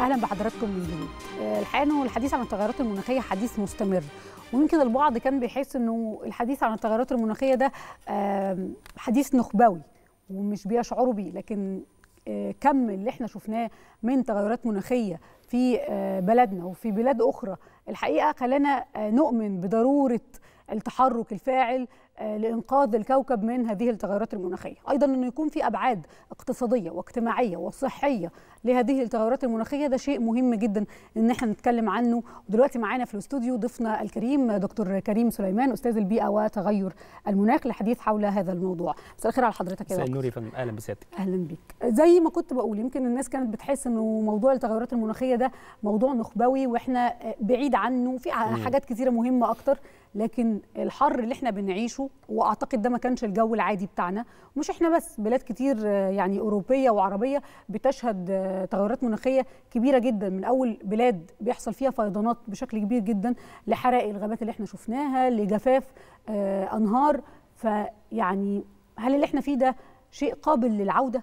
اهلا بحضراتكم من جديد آه، الحقيقه انه الحديث عن التغيرات المناخيه حديث مستمر ويمكن البعض كان بيحس انه الحديث عن التغيرات المناخيه ده حديث نخبوي ومش بيشعروا بيه لكن آه، كم اللي احنا شفناه من تغيرات مناخيه في آه، بلدنا وفي بلاد اخرى الحقيقه خلانا نؤمن بضروره التحرك الفاعل آه، لإنقاذ الكوكب من هذه التغيرات المناخية أيضا أنه يكون في أبعاد اقتصادية واجتماعية وصحية لهذه التغيرات المناخية ده شيء مهم جدا أن احنا نتكلم عنه ودلوقتي معانا في الاستوديو ضيفنا الكريم دكتور كريم سليمان أستاذ البيئة وتغير المناخ لحديث حول هذا الموضوع مساء الخير على حضرتك يا دكتور نوري أهلا بسيادتك أهلا بيك زي ما كنت بقول يمكن الناس كانت بتحس أنه موضوع التغيرات المناخية ده موضوع نخبوي وإحنا بعيد عنه في حاجات كثيرة مهمة أكتر لكن الحر اللي احنا بنعيشه واعتقد ده ما كانش الجو العادي بتاعنا مش احنا بس بلاد كتير يعني اوروبيه وعربيه بتشهد آه، تغيرات مناخيه كبيره جدا من اول بلاد بيحصل فيها فيضانات بشكل كبير جدا لحرائق الغابات اللي احنا شفناها لجفاف آه، انهار فيعني هل اللي احنا فيه ده شيء قابل للعوده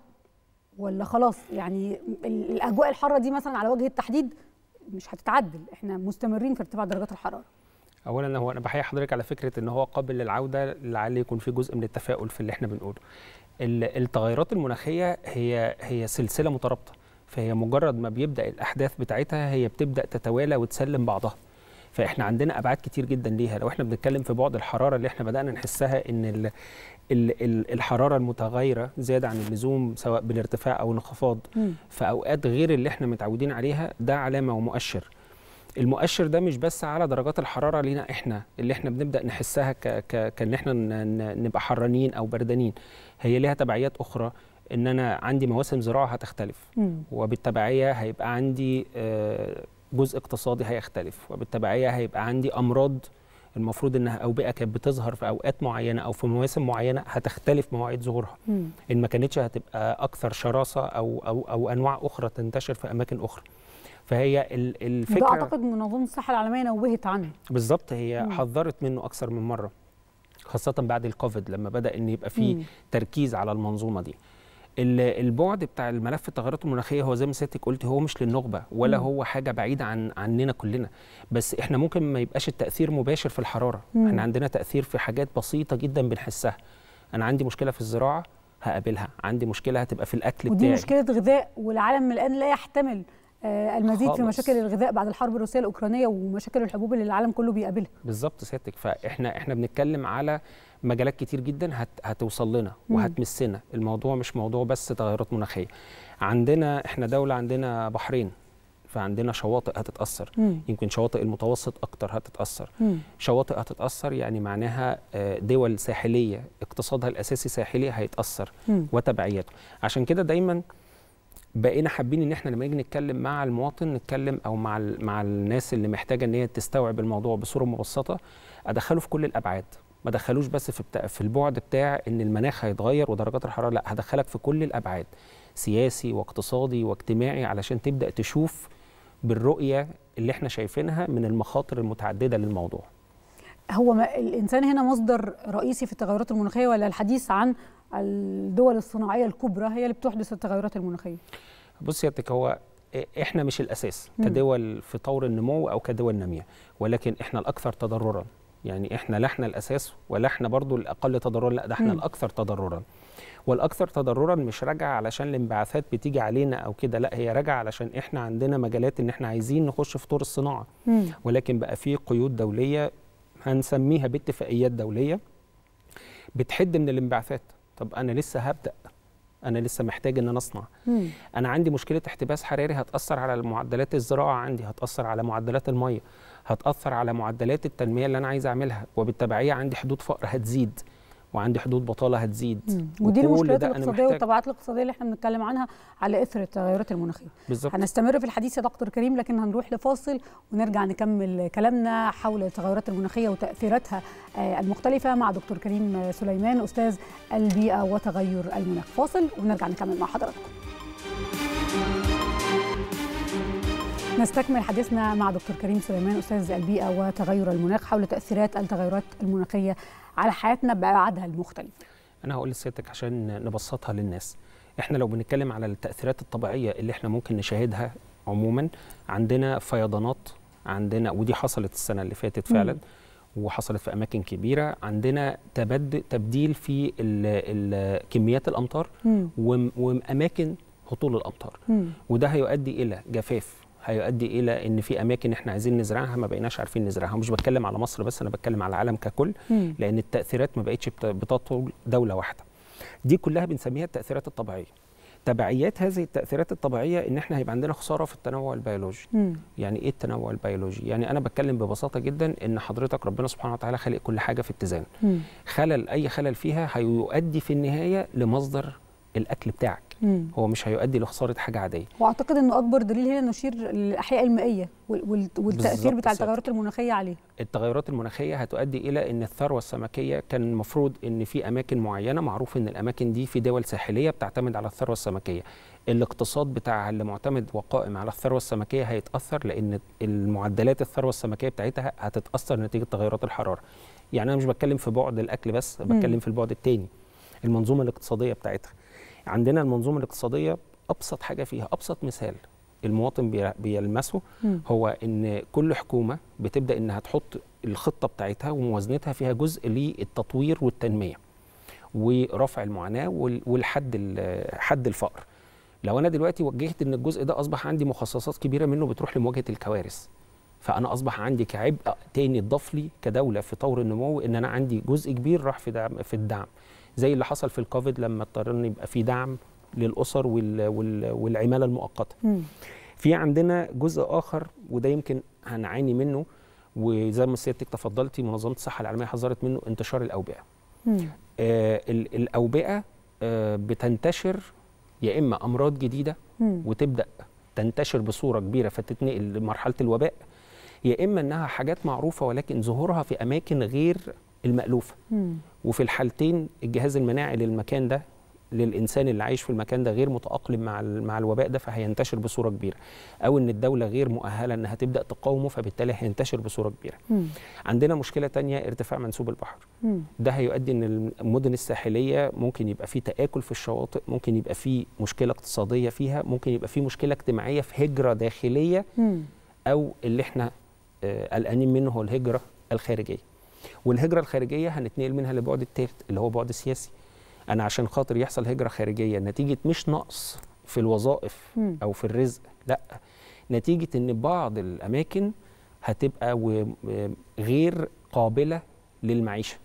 ولا خلاص يعني الاجواء الحاره دي مثلا على وجه التحديد مش هتتعدل احنا مستمرين في ارتفاع درجات الحراره اولا هو انا بحيي حضرتك على فكره ان هو قابل للعوده لعل يكون في جزء من التفاؤل في اللي احنا بنقوله التغيرات المناخيه هي هي سلسله مترابطه فهي مجرد ما بيبدا الاحداث بتاعتها هي بتبدا تتوالى وتسلم بعضها فاحنا عندنا ابعاد كتير جدا ليها لو احنا بنتكلم في بعد الحراره اللي احنا بدانا نحسها ان الحراره المتغيره زياده عن اللزوم سواء بالارتفاع او انخفاض في اوقات غير اللي احنا متعودين عليها ده علامه ومؤشر المؤشر ده مش بس على درجات الحراره لينا احنا اللي احنا بنبدا نحسها ك... ك... كان احنا نبقى حرانين او بردانين هي ليها تبعيات اخرى ان انا عندي مواسم زراعه هتختلف وبالتبعيه هيبقى عندي آه، جزء اقتصادي هيختلف وبالتبعيه هيبقى عندي امراض المفروض انها اوبئه كانت بتظهر في اوقات معينه او في مواسم معينه هتختلف مواعيد ظهورها ان ما كانتش هتبقى اكثر شراسه او او او انواع اخرى تنتشر في اماكن اخرى فهي الفكره ده اعتقد منظمه الصحه العالميه نوهت عنه بالظبط هي حذرت منه اكثر من مره خاصه بعد الكوفيد لما بدا ان يبقى في تركيز على المنظومه دي البعد بتاع الملف التغيرات المناخيه هو زي ما سيادتك قلت هو مش للنخبه ولا مم. هو حاجه بعيده عن عننا كلنا بس احنا ممكن ما يبقاش التاثير مباشر في الحراره مم. احنا عندنا تاثير في حاجات بسيطه جدا بنحسها انا عندي مشكله في الزراعه هقابلها عندي مشكله هتبقى في الاكل ودي بتاعي ودي مشكله غذاء والعالم الان لا يحتمل آه، المزيد خالص. في مشاكل الغذاء بعد الحرب الروسيه الاوكرانيه ومشاكل الحبوب اللي العالم كله بيقابلها بالظبط سيادتك فاحنا احنا بنتكلم على مجالات كتير جدا هت هتوصل لنا وهتمسنا الموضوع مش موضوع بس تغيرات مناخيه عندنا احنا دوله عندنا بحرين فعندنا شواطئ هتتاثر مم. يمكن شواطئ المتوسط اكتر هتتاثر مم. شواطئ هتتاثر يعني معناها آه، دول ساحليه اقتصادها الاساسي ساحلي هيتاثر مم. وتبعياته عشان كده دايما بقينا حابين ان احنا لما نيجي نتكلم مع المواطن نتكلم او مع مع الناس اللي محتاجه ان هي تستوعب الموضوع بصوره مبسطه ادخله في كل الابعاد ما دخلوش بس في بتا... في البعد بتاع ان المناخ هيتغير ودرجات الحراره لا هدخلك في كل الابعاد سياسي واقتصادي واجتماعي علشان تبدا تشوف بالرؤيه اللي احنا شايفينها من المخاطر المتعدده للموضوع هو ما الانسان هنا مصدر رئيسي في التغيرات المناخيه ولا الحديث عن الدول الصناعيه الكبرى هي اللي بتحدث التغيرات المناخيه بص يا هو احنا مش الاساس كدول في طور النمو او كدول ناميه ولكن احنا الاكثر تضررا يعني احنا لا احنا الاساس ولا احنا برضو الاقل تضررا لا ده احنا الاكثر تضررا والاكثر تضررا مش راجعه علشان الانبعاثات بتيجي علينا او كده لا هي راجعه علشان احنا عندنا مجالات ان احنا عايزين نخش في طور الصناعه مم. ولكن بقى في قيود دوليه هنسميها باتفاقيات دوليه بتحد من الانبعاثات طب انا لسه هبدا انا لسه محتاج ان انا اصنع انا عندي مشكله احتباس حراري هتاثر على معدلات الزراعه عندي هتاثر على معدلات الميه هتاثر على معدلات التنميه اللي انا عايز اعملها وبالتبعيه عندي حدود فقر هتزيد وعندي حدود بطاله هتزيد ودي المشكلات الاقتصاديه والطبعات الاقتصاديه اللي احنا بنتكلم عنها على اثر التغيرات المناخيه بالظبط هنستمر في الحديث يا دكتور كريم لكن هنروح لفاصل ونرجع نكمل كلامنا حول التغيرات المناخيه وتاثيراتها آه، المختلفه مع دكتور كريم سليمان استاذ البيئه وتغير المناخ فاصل ونرجع نكمل مع حضراتكم نستكمل حديثنا مع دكتور كريم سليمان استاذ البيئه وتغير المناخ حول تاثيرات التغيرات المناخيه على حياتنا بابعادها المختلفه. انا هقول لسيادتك عشان نبسطها للناس. احنا لو بنتكلم على التاثيرات الطبيعيه اللي احنا ممكن نشاهدها عموما عندنا فيضانات عندنا ودي حصلت السنه اللي فاتت فعلا م. وحصلت في اماكن كبيره عندنا تبد تبديل في ال الـ كميات الامطار واماكن هطول الامطار م. وده هيؤدي الى جفاف هيؤدي الى ان في اماكن احنا عايزين نزرعها ما بقيناش عارفين نزرعها ومش بتكلم على مصر بس انا بتكلم على العالم ككل مم. لان التاثيرات ما بقتش بتطول دوله واحده دي كلها بنسميها التاثيرات الطبيعيه تبعيات هذه التاثيرات الطبيعيه ان احنا هيبقى عندنا خساره في التنوع البيولوجي مم. يعني ايه التنوع البيولوجي يعني انا بتكلم ببساطه جدا ان حضرتك ربنا سبحانه وتعالى خالق كل حاجه في اتزان خلل اي خلل فيها هيؤدي في النهايه لمصدر الاكل بتاعك مم. هو مش هيؤدي لخساره حاجه عاديه واعتقد انه اكبر دليل هنا نشير للاحياء المائيه والتاثير بتاع التغيرات المناخيه عليه التغيرات المناخيه هتؤدي الى ان الثروه السمكيه كان المفروض ان في اماكن معينه معروف ان الاماكن دي في دول ساحليه بتعتمد على الثروه السمكيه الاقتصاد بتاعها اللي معتمد وقائم على الثروه السمكيه هيتاثر لان المعدلات الثروه السمكيه بتاعتها هتتاثر نتيجه تغيرات الحراره يعني انا مش بتكلم في بعد الاكل بس بتكلم في البعد الثاني المنظومه الاقتصاديه بتاعتها عندنا المنظومه الاقتصاديه ابسط حاجه فيها ابسط مثال المواطن بيلمسه هو ان كل حكومه بتبدا انها تحط الخطه بتاعتها وموازنتها فيها جزء للتطوير والتنميه ورفع المعاناه والحد حد الفقر لو انا دلوقتي وجهت ان الجزء ده اصبح عندي مخصصات كبيره منه بتروح لمواجهه الكوارث فانا اصبح عندي كعبء تاني اضاف لي كدوله في طور النمو ان انا عندي جزء كبير راح في دعم في الدعم زي اللي حصل في الكوفيد لما اضطرينا ان يبقى في دعم للاسر وال وال والعماله المؤقته في عندنا جزء اخر وده يمكن هنعاني منه وزي ما سيادتك تفضلتي منظمه الصحه العالميه حذرت منه انتشار الاوبئه آه الاوبئه آه بتنتشر يا اما امراض جديده مم. وتبدا تنتشر بصوره كبيره فتتنقل لمرحله الوباء يا اما انها حاجات معروفه ولكن ظهورها في اماكن غير المألوفة مم. وفي الحالتين الجهاز المناعي للمكان ده للانسان اللي عايش في المكان ده غير متاقلم مع مع الوباء ده فهينتشر بصوره كبيره او ان الدوله غير مؤهله انها تبدا تقاومه فبالتالي هينتشر بصوره كبيره مم. عندنا مشكله تانية ارتفاع منسوب البحر مم. ده هيؤدي ان المدن الساحليه ممكن يبقى في تاكل في الشواطئ ممكن يبقى في مشكله اقتصاديه فيها ممكن يبقى في مشكله اجتماعيه في هجره داخليه مم. او اللي احنا آه، قلقانين منه هو الهجره الخارجيه والهجره الخارجيه هنتنقل منها للبعد الثالث اللي هو بعد السياسي انا عشان خاطر يحصل هجره خارجيه نتيجه مش نقص في الوظائف او في الرزق لا نتيجه ان بعض الاماكن هتبقى غير قابله للمعيشه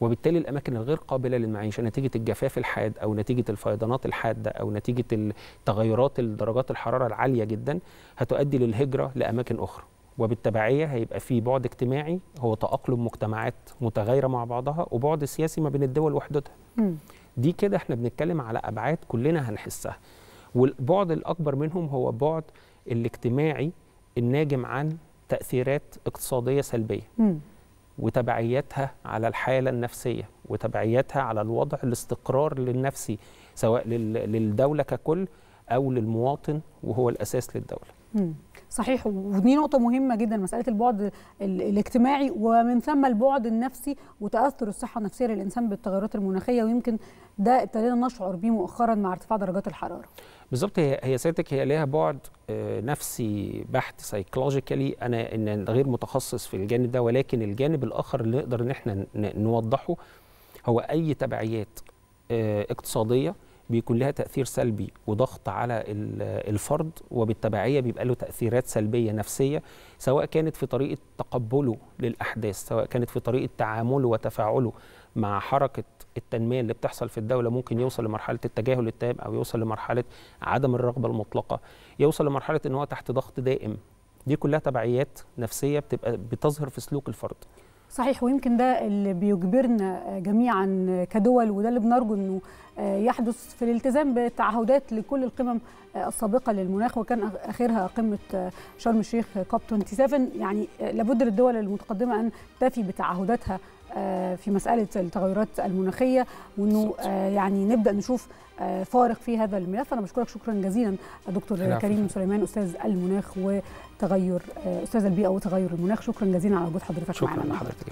وبالتالي الاماكن الغير قابله للمعيشه نتيجه الجفاف الحاد او نتيجه الفيضانات الحاده او نتيجه تغيرات درجات الحراره العاليه جدا هتؤدي للهجره لاماكن اخرى وبالتبعيه هيبقى في بعد اجتماعي هو تاقلم مجتمعات متغايره مع بعضها وبعد سياسي ما بين الدول وحدودها دي كده احنا بنتكلم على ابعاد كلنا هنحسها والبعد الاكبر منهم هو بعد الاجتماعي الناجم عن تاثيرات اقتصاديه سلبيه م. وتبعياتها على الحاله النفسيه وتبعياتها على الوضع الاستقرار للنفسي سواء للدوله ككل او للمواطن وهو الاساس للدوله صحيح ودي نقطه مهمه جدا مساله البعد الاجتماعي ومن ثم البعد النفسي وتاثر الصحه النفسيه للانسان بالتغيرات المناخيه ويمكن ده ابتدينا نشعر بيه مؤخرا مع ارتفاع درجات الحراره بالظبط هي هي سيادتك هي ليها بعد آه، نفسي بحت سايكولوجيكالي انا ان غير متخصص في الجانب ده ولكن الجانب الاخر اللي نقدر ان احنا نوضحه هو اي تبعيات آه، اقتصاديه بيكون لها تاثير سلبي وضغط على الفرد وبالتبعيه بيبقى له تاثيرات سلبيه نفسيه سواء كانت في طريقه تقبله للاحداث سواء كانت في طريقه تعامله وتفاعله مع حركه التنميه اللي بتحصل في الدوله ممكن يوصل لمرحله التجاهل التام او يوصل لمرحله عدم الرغبه المطلقه يوصل لمرحله ان هو تحت ضغط دائم دي كلها تبعيات نفسيه بتبقى بتظهر في سلوك الفرد صحيح ويمكن ده اللي بيجبرنا جميعا كدول وده اللي بنرجو انه آه، يحدث في الالتزام بتعهدات لكل القمم آه، السابقه للمناخ وكان اخرها قمه آه، شرم الشيخ كوب 27 يعني لابد للدول المتقدمه ان تفي بتعهداتها في مساله التغيرات المناخيه وانه يعني نبدا نشوف فارق في هذا الملف انا بشكرك شكرا جزيلا دكتور كريم سليمان استاذ المناخ و تغير آه، استاذ البيئه وتغير المناخ شكرا جزيلا على وجود حضرتك معنا شكرا لحضرتك